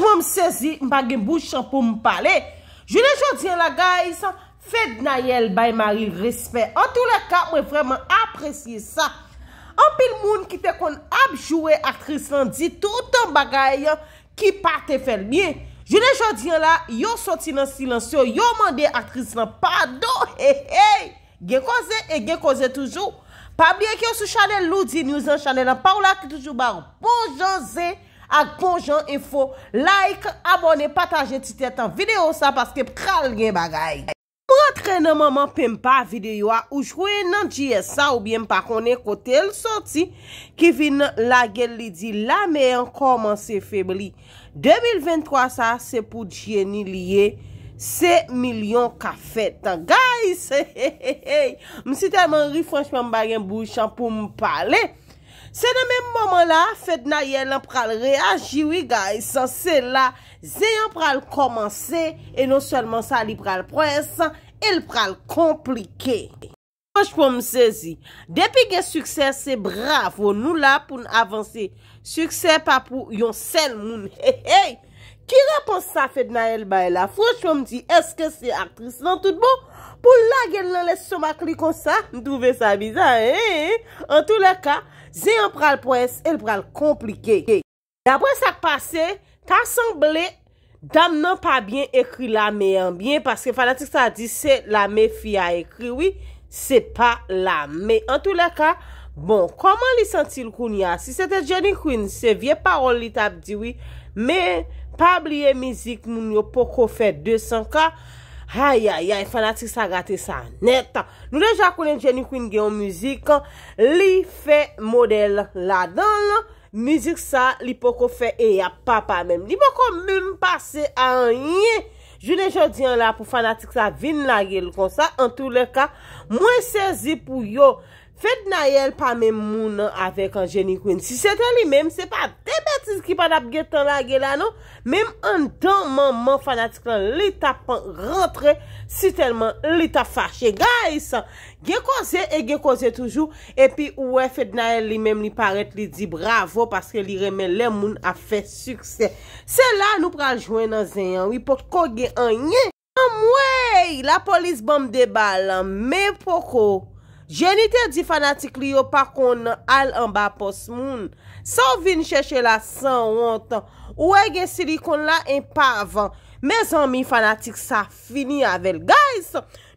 Mwen msezi mpage mbouchan pou mpale. Je ne jodi an la, guys. Fede Nayel, Baye Marie, respect. An tou le ka, mwen vremen apresye sa. An pil moun ki te kon abjouwe aktris lan, di tout an bagay an ki pa te fel miye. Je ne jodi an la, yo soti nan silansyo, yo mande aktris lan, pado, hey, hey. Gen koze, gen koze toujou. Pabli ek yo sou chanel, loudi, nou zan chanel an, pa ou la ki toujou bar, pou bon, janzi. Ak bon jan, efo like, abone, pataje, tutet an video sa, paske pral gen bagay. Mwen tre nan maman pempa videyo a, ou jwe nan dje sa ou bie mpa konen kote el soti, ki vin la gel li di la mey an koman se febli. 2023 sa, se pou djeni liye, se milyon ka fetan. Guys, he he he he, msi ten man ri fwanchman bagen bou chan pou mw pale, Se nan men moman la, Fede Nayel an pral reaji wiga e san se la. Ze yon pral komanse, e non selman sa li pral prensan, e l pral komplike. Frosch pou mse zi, depi gen sukses se bravo nou la pou n avanse. Sukses pa pou yon sel nou. Ki rapos sa Fede Nayel bae la? Frosch pou mse zi, eske se artris nan tout bon? Pou la gen nan les somakli kon sa? Ndou ve sa bizan? Eh, eh, eh. En tout la ka, Zè yon pral pwès, el pral komplike. La pwès ak pase, ta asemble dam nan pa byen ekri la mè an. Byen, paske fanatik sa di se la mè fi a ekri, wè, se pa la mè. An tou la ka, bon, koman li santi l koun ya? Si se te jenik wè, se vie parol li tab di wè, mè, pa blye mizik moun yo poko fè 200 ka, Hayayay, fanatik sa gati sa netta. Nou deja konen Jenny Quinn genyo müzik, li fe model la dan la, müzik sa li poko fe e ya papa menm. Li poko menm pase a enye, jou deja diyan la pou fanatik sa vin la genyo kon sa, an tou le ka, mwen sezi pou yo. Fèd Nael pa mè moun an avèk an Jenny Quinn. Si sè tè li mèm, sè pa debè tis ki pa dap gè ton la gè la nou. Mèm an tan man man fanatik lan lè ta pan rentre, si tèlman lè ta fache. Guys, gè koze e gè koze toujou. Epi, wè, fèd Nael li mèm li paret li di bravo, paske li remè lè moun a fè suksè. Sè la nou pranjwen nan zè yon, wè pou tko gè an nye. Mwè, la polis bom deba lan, mè pou kò. Jeni te di fanatik li yo pa kon nan al an ba pos moun. Sa ou vin chèche la san ou an tan. Ou e gen siri kon la en pa avan. Me zan mi fanatik sa fini avel. Guys,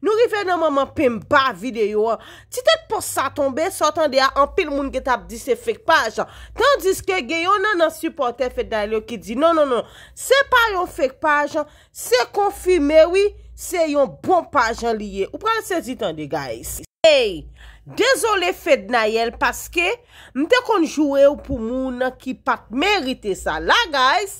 nou rifen nan maman pen ba videyo. Ti tet pou sa tombe, sa otan de a an pil moun getap di se fek pajan. Tandis ke gen yo nan nan supporter feday lo ki di. Non, non, non. Se pa yon fek pajan, se konfime wii, se yon bon pajan liye. Ou pral se zi tan de guys. Hey, desole fèd na yèl paske, mte konjouè ou pou moun ki pat merite sa la guys,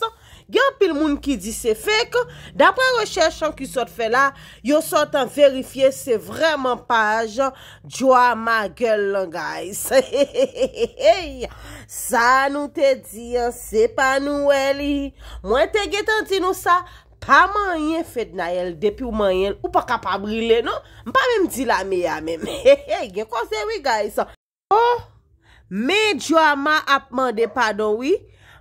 gen pil moun ki di se fèk, dapre rechèch an ki sot fè la, yo sot an verifiè se vreman pa ajan, djwa ma gèl la guys, hehehehe, sa nou te di, se pa nou wèli, mwen te getan di nou sa, Paman yon fèd na yon depi ou man yon, ou pa kapabrile, non? Mpa mèm di la mè ya mèm. He he, gen kose, wè guys, sa. Oh, mè djwa ma apman de padon, wè.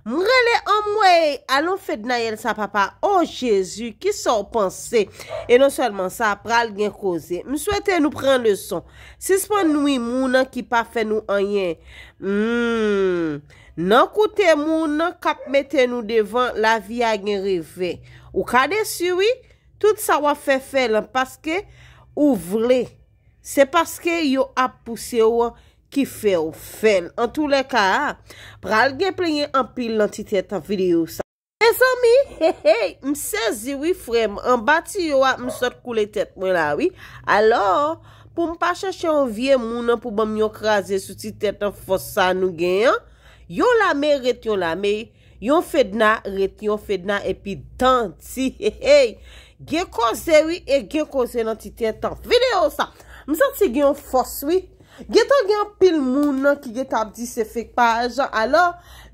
Mre le an mwè, alon fèd na yon sa papa. Oh, Jezu, ki sa o panse. E non solman sa pral gen kose. M souwete nou pren lè son. Si s'pan nou yon mounan ki pa fè nou an yon. M, hmm. nan koute mounan kap mette nou devan la vi a gen revè. M, nan koute mounan kap mette nou devan la vi a gen revè. Ou kade siwi, tout sa wap fe fel an, paske ou vle. Se paske yo ap puse wap ki fe ou fel. An tou le kaha, pral gen plenye an pil lan ti tet an videyo sa. E somi, msezi wifre m, an bati yo wap m sot koule tet mwen lawi. Alo, pou m pa chache an vie mounan pou m yo kraze sou ti tet an fosa nou genyan, yo la me ret yo la mey. Yon fedna, ret yon fedna, epi danti, he he, gye koze wye, e gye koze nan titen tant. Videyo sa, msant se gye yon fos wye, gye tan gye yon pil moun nan ki gye tabdi se fek pa ajan, alo,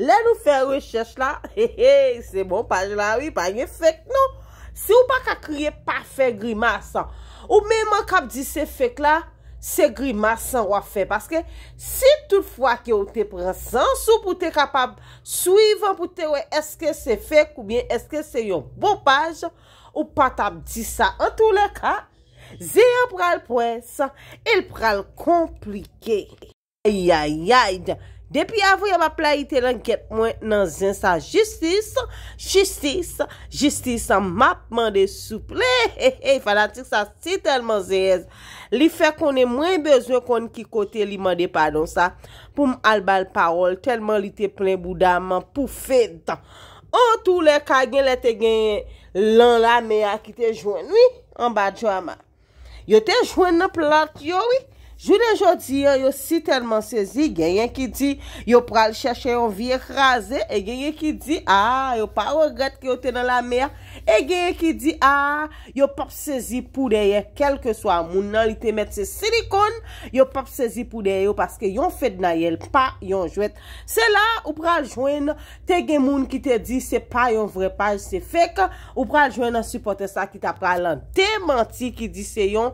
lè nou fè rechèche la, he he, se bon pa ajan la wye, pa nye fek nou. Se ou pa ka kriye pa fek grima sa, ou mèman kabdi se fek la, Se gri masan wafen, paske si toutfwa ki yo te prezansou pou te kapab suivan pou te we, eske se fe koumye, eske se yo bopaj, ou patab di sa an tou le ka, ze yon pral prez, el pral komplike. Ayayay, ayayay, Depi avoye ma pla ite lanket mwen nan zin sa jistis, jistis, jistis an map mande souple. He he he, fana tik sa si telman zeyez. Li fe konen mwen bezon konen ki kote li mande padon sa pou m albal parol. Telman li te plen boudaman pou fedan. An tou le kagen le te genye lan la mea ki te jwen. Oui, an badjwa ma. Yo te jwen nan plat yo oui. Jou de jodi, yo si tenman sezi, genyen ki di, yo pral chache yon viek raze, e genyen ki di, aaa, yo pa wogret ki yo te nan la mer, e genyen ki di, aaa, yo pap sezi pou deye, kelke swa moun nan li te met se silikon, yo pap sezi pou deye yo, paske yon fed na yel, pa yon jwet. Se la, ou pral jwen, te geny moun ki te di, se pa yon vre paj, se fek, ou pral jwen an sipote sa ki ta pral an te manti ki di se yon,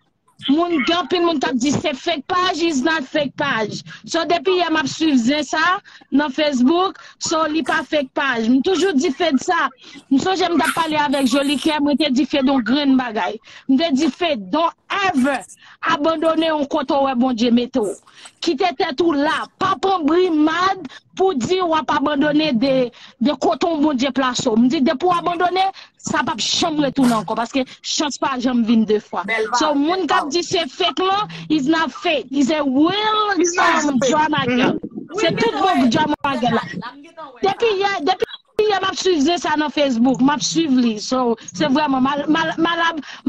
Moun gampil moun tap di se fake page is not fake page. So depi yam ap su vize sa nan Facebook, so li pa fake page. Mwen toujou di fed sa. Mwen so jem da pale avek joli ke, mwen te di fed don green bagay. Mwen te di fed don ever abandone yon koton wè bonje metou. Ki te te tou la. Pa pon bri mad pou di wè pa abandone de koton wè bonje plasou. Mwen di de pou abandone... Sa pap chanvle tou nan kon, paske chanvle pa jom vin de fwa. So moun kap di se fek lo, is na fek. Is a well-known drama girl. Mm-hmm. Se tout bok drama girl la. Depi ya map suivize sa nan Facebook, map suivi li. So se vreman,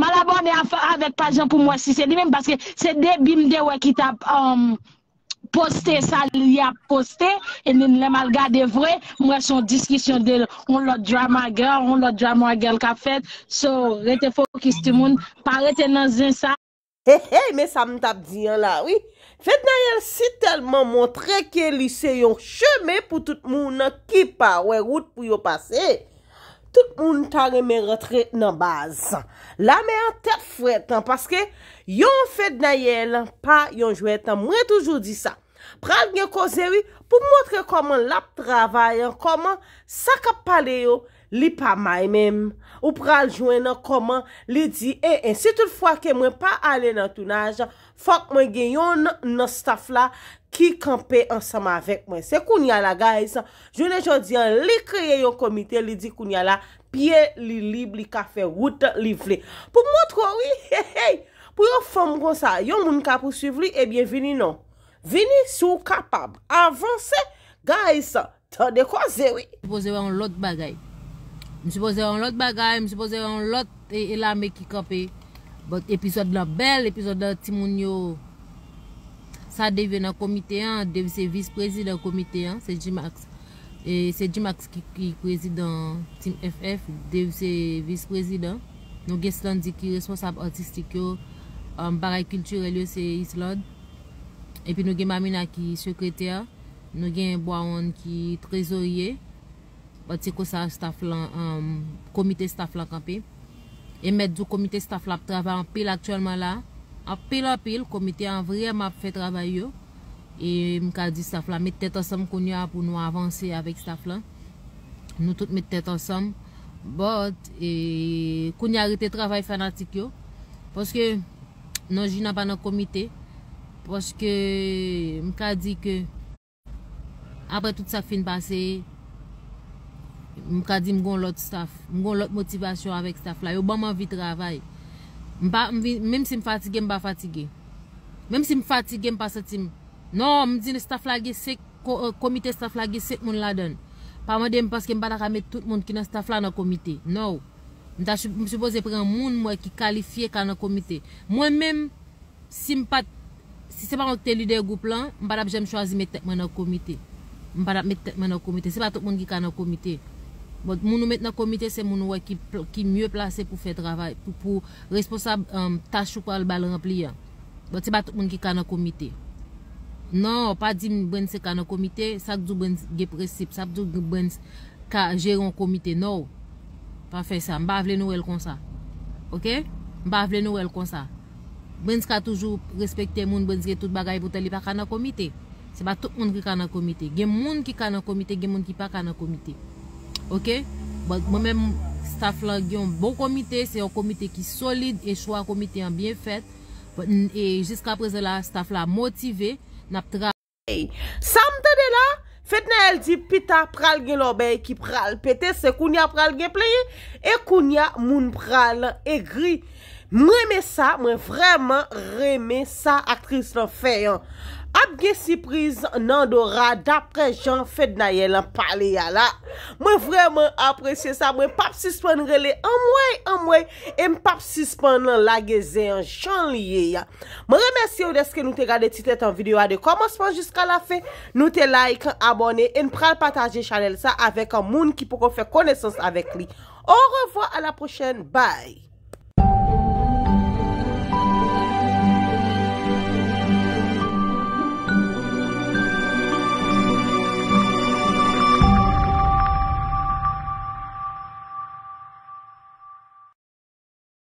malabo ane avet pa jom pou mwesi. Se di men, paske se de bim de wè ki tap. Poste sa li ap poste, e nin le mal gade vwe, mwen son diskisyon de, on lo drama girl, on lo drama girl kap fet, so rete fokisti moun, pa rete nan zin sa. Ehe, me sa m tap diyan la, oui. Fet Nayel si telman montre ke lise yon cheme pou tout moun ki pa wey wout pou yo pase. Tout moun tare me retre nan baz. La me an tet fwet, paske yon Fet Nayel, pa yon jwet, mwen toujou di sa. Pral gen kosewi pou mwotre koman lap travay, koman sakap pale yo, li pa may menm, ou pral jwen nan koman li di en, en si tout fwa ke mwen pa ale nan tunaj, fok mwen gen yon nan staf la ki kampe ansama vek mwen. Se koun yala guys, jwen e jodi, li kreye yon komite, li di koun yala, pie li lib, li kafe, wout li vle. Pou mwotre woy, he he, pou yon fom kon sa, yon moun ka pou suiv li, e bienveni non. Vini sou kapab avanse. Gays, ton dekwa zewi? Mwen se pose wè an lot bagay. Mwen se pose wè an lot bagay. Mwen se pose wè an lot elame e ki kapè. Episode la bel, episode la timoun yo. Sa devè nan komite yon. Devè se vice-prezident komite yon. Se Jimax. E, se Jimax ki kwezidan tim FF. Devè se vice-prezident. Nou geslan di ki responsab artistik yo. An baray kulturel yo se island. epi nou gen mami nan ki sekreter, nou gen mba wan ki trezorye, bat se kosan komite staf lan kapi, e met du komite staf lan ap trava anpil aktyalman la, anpil anpil, komite an vreman ap fe trava yo, e mka di staf lan, met tet ansam konya pou nou avanse avek staf lan, nou tout met tet ansam, bot, e konya rete trava fanatik yo, paske nou jina banan komite, poske m ka di ke apre tout sa fin pase m ka di m gon lot staf m gon lot motivasyon avek staf la yo banman vit ravay m pa, m vi, menm si m fatige m pa fatige menm si m fatige m pa satim non, m di ne staf la ge se eh, komite staf la ge sek moun la don pa m de m paske m ba da kame tout moun ki nan staf la nan komite, nou m ta, m suppose pre moun mwen ki kalifiye ka nan komite mwen menm, si m pat Si seman wak te lider goup lan, mbada ap jem chwazi metekman nan komite. Mbada ap metekman nan komite. Seman tout moun ki kan nan komite. Bon, moun nou met nan komite, seman nou wak ki mye plase pou fe dravay. Pou responsable, um, tas chou pal bal rempli ya. Bon, seman tout moun ki kan nan komite. Non, pa di mbwensi kan nan komite, sak djou bwensi gepresip. Sak djou bwensi ka jeron komite. Non, pa fe sa. Mbavle nou el kon sa. Ok? Mbavle nou el kon sa. Benz ka toujou respekte moun, benz ge tout bagay pou tali pa kanan komite. Se ba tout moun ki kanan komite. Gen moun ki kanan komite, gen moun ki pa kanan komite. Ok? Bon, mwen mèm staff la gen bon komite. Se yon komite ki solide, e chwa komite yon bien fèt. E jisk apre zè la, staff la motive. Nap tra... Samte de la, fètne el di pita pral ge lo bey ki pral. Pète se koun ya pral ge pleye, e koun ya moun pral e gri. Mwen reme sa, mwen vremen reme sa aktris nan fè yon. Abge sipriz nan dora dapre jan fèd na ye lan pale ya la. Mwen vremen apresye sa, mwen pap suspon rele an mwen, an mwen. E m pap suspon lan la ge zè yon jan liye ya. Mwen reme si ou deske nou te gade titlet an video a de komosman jiska la fè. Nou te like, abone, en pral pataje chanel sa avèk an moun ki pou kon fè konesans avèk li. Ou revo a la pochen, bay.